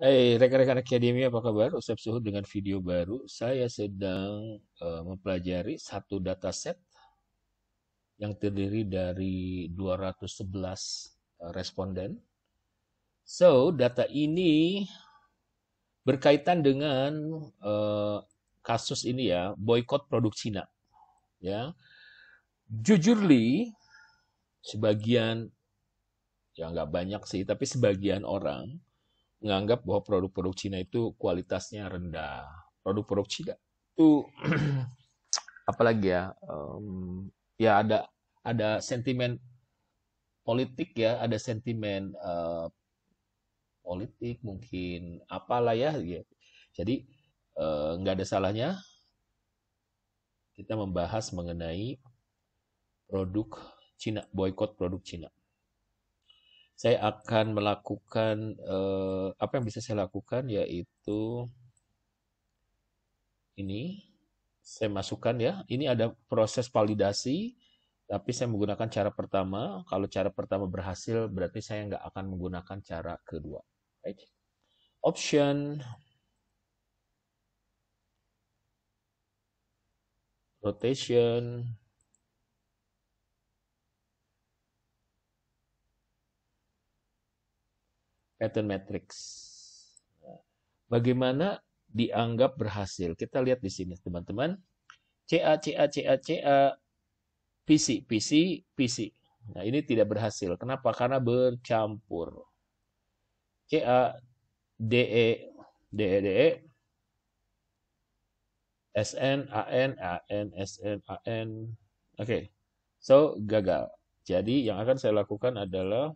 Hai hey, rekan-rekan akademi apa kabar? Ustaz Suhud dengan video baru. Saya sedang uh, mempelajari satu dataset yang terdiri dari 211 uh, eh, responden. So, data ini berkaitan dengan uh, kasus ini ya, boykot produk Cina. Ya. Jujurly sebagian ya nggak banyak sih, tapi sebagian orang menganggap bahwa produk-produk Cina itu kualitasnya rendah. Produk-produk Cina itu apalagi ya, um, ya ada ada sentimen politik ya, ada sentimen uh, politik mungkin apalah ya. ya. Jadi uh, nggak ada salahnya kita membahas mengenai produk Cina, boykot produk Cina saya akan melakukan uh, apa yang bisa saya lakukan yaitu ini saya masukkan ya. Ini ada proses validasi, tapi saya menggunakan cara pertama. Kalau cara pertama berhasil, berarti saya nggak akan menggunakan cara kedua. Right. Option. Rotation. pattern matrix. Bagaimana dianggap berhasil? Kita lihat di sini, teman-teman. CA, CA, CA, CA, PC, PC, PC. Nah, ini tidak berhasil. Kenapa? Karena bercampur. CA, DE, DE, DE, SN, AN, AN, SN, AN. Oke, okay. so gagal. Jadi yang akan saya lakukan adalah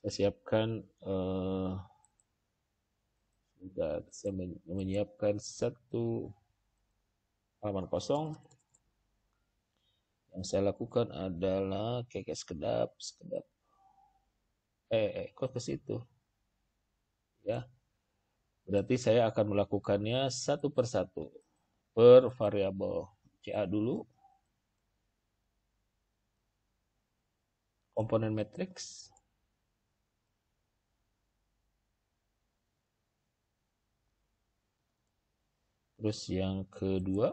Eh, saya siapkan uh, saya menyiapkan satu halaman kosong yang saya lakukan adalah kayak sekedap sekedap eh, eh kok ke situ ya berarti saya akan melakukannya satu persatu per variabel CA dulu komponen matriks Terus yang kedua,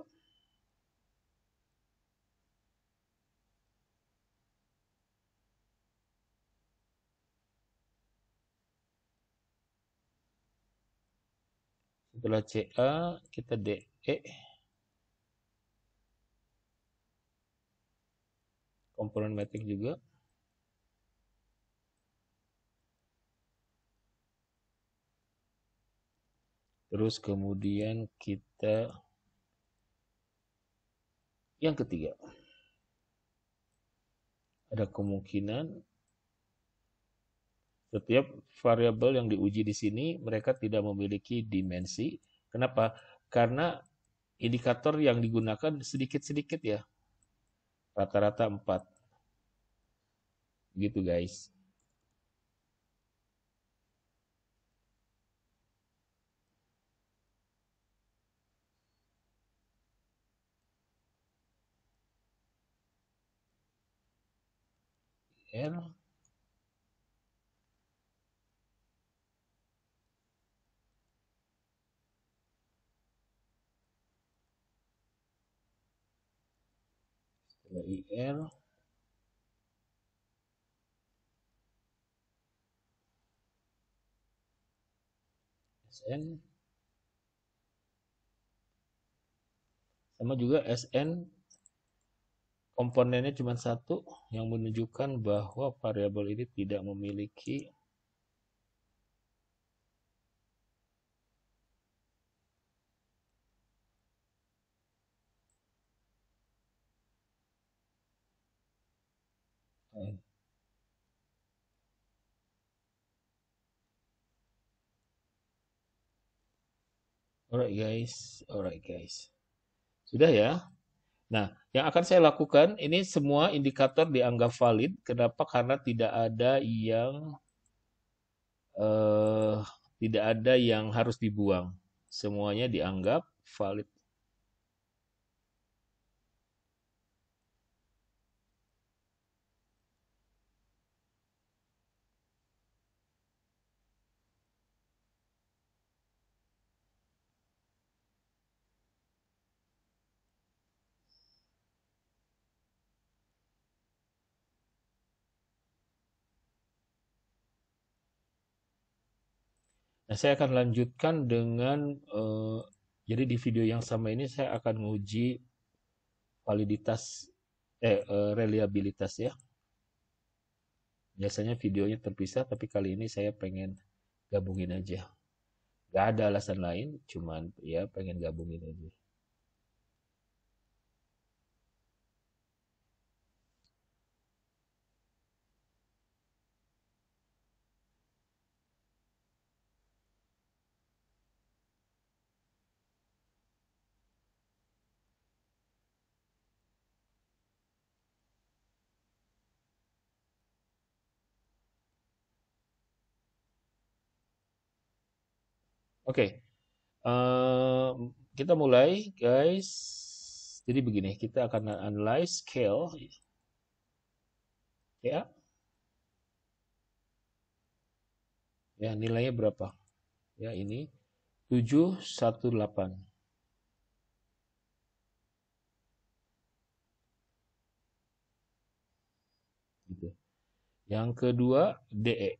setelah CA kita DE komponen metik juga Terus kemudian kita yang ketiga. Ada kemungkinan setiap variabel yang diuji di sini mereka tidak memiliki dimensi. Kenapa? Karena indikator yang digunakan sedikit-sedikit ya. Rata-rata 4. Gitu guys. HTML IR SN sama juga SN komponennya cuma satu yang menunjukkan bahwa variabel ini tidak memiliki Alright guys, alright guys. Sudah ya? Nah, yang akan saya lakukan ini semua indikator dianggap valid. Kenapa? Karena tidak ada yang eh, tidak ada yang harus dibuang. Semuanya dianggap valid. Nah, saya akan lanjutkan dengan eh, jadi di video yang sama ini saya akan menguji validitas eh, eh reliabilitas ya. Biasanya videonya terpisah tapi kali ini saya pengen gabungin aja. Gak ada alasan lain, cuman ya pengen gabungin aja. Oke, okay. uh, kita mulai guys. Jadi begini, kita akan analyze scale. Ya. Ya, nilainya berapa? Ya, ini 718. delapan. Gitu. Yang kedua, DE.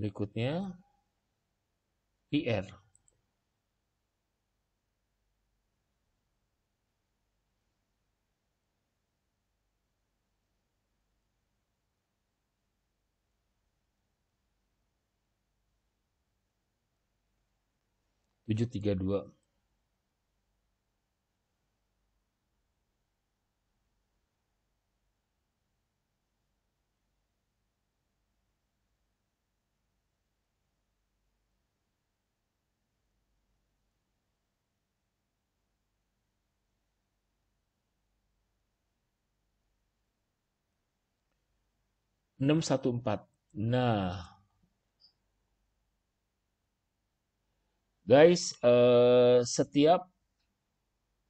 Berikutnya IR. tujuh tiga dua 614. Nah. Guys, uh, setiap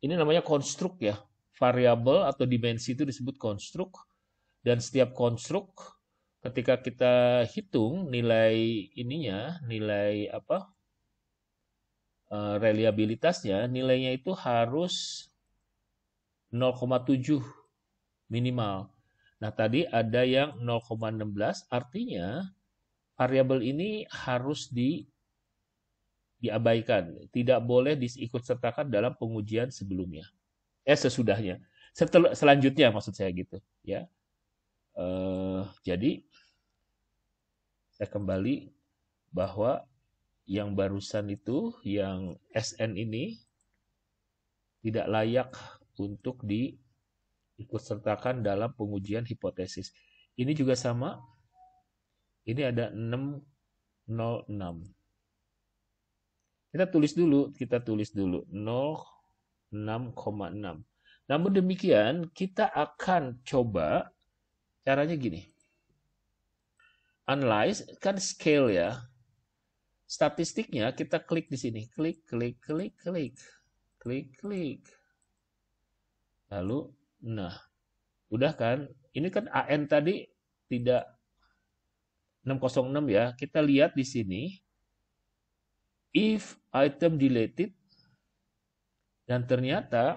ini namanya konstruk ya. Variabel atau dimensi itu disebut konstruk dan setiap konstruk ketika kita hitung nilai ininya, nilai apa? Uh, reliabilitasnya, nilainya itu harus 0,7 minimal. Nah, tadi ada yang 0,16 artinya variabel ini harus di diabaikan, tidak boleh diikut sertakan dalam pengujian sebelumnya. Eh sesudahnya. Setel, selanjutnya maksud saya gitu, ya. Uh, jadi saya kembali bahwa yang barusan itu yang SN ini tidak layak untuk di ikut sertakan dalam pengujian hipotesis. Ini juga sama. Ini ada 606. Kita tulis dulu, kita tulis dulu 06,6. Namun demikian, kita akan coba caranya gini. Analyze kan scale ya. Statistiknya kita klik di sini, klik klik klik klik. Klik klik. Lalu Nah, udah kan? Ini kan AN tadi tidak 606 ya. Kita lihat di sini. If item deleted. Dan ternyata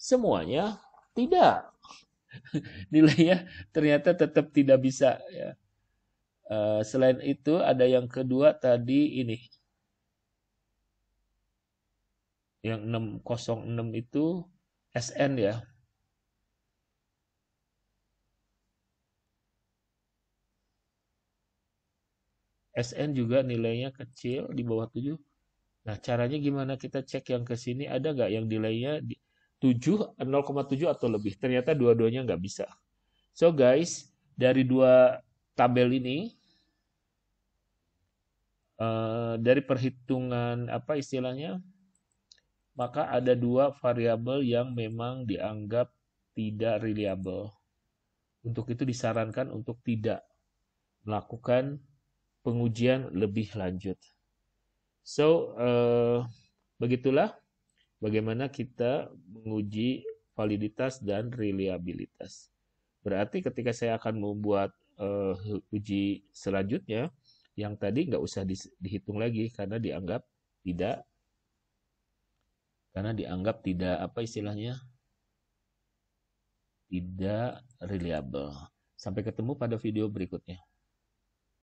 semuanya tidak. Nilainya ternyata tetap tidak bisa. Ya. Eh, selain itu ada yang kedua tadi ini. Yang 606 itu SN ya. SN juga nilainya kecil di bawah 7. Nah, caranya gimana kita cek yang ke sini ada nggak yang nilainya 7, 0,7 atau lebih. Ternyata dua-duanya nggak bisa. So guys, dari dua tabel ini, eh, dari perhitungan apa istilahnya, maka ada dua variabel yang memang dianggap tidak reliable. Untuk itu disarankan untuk tidak melakukan pengujian lebih lanjut. So, uh, begitulah bagaimana kita menguji validitas dan reliabilitas. Berarti ketika saya akan membuat uh, uji selanjutnya, yang tadi nggak usah dihitung lagi karena dianggap tidak karena dianggap tidak apa istilahnya tidak reliable. Sampai ketemu pada video berikutnya.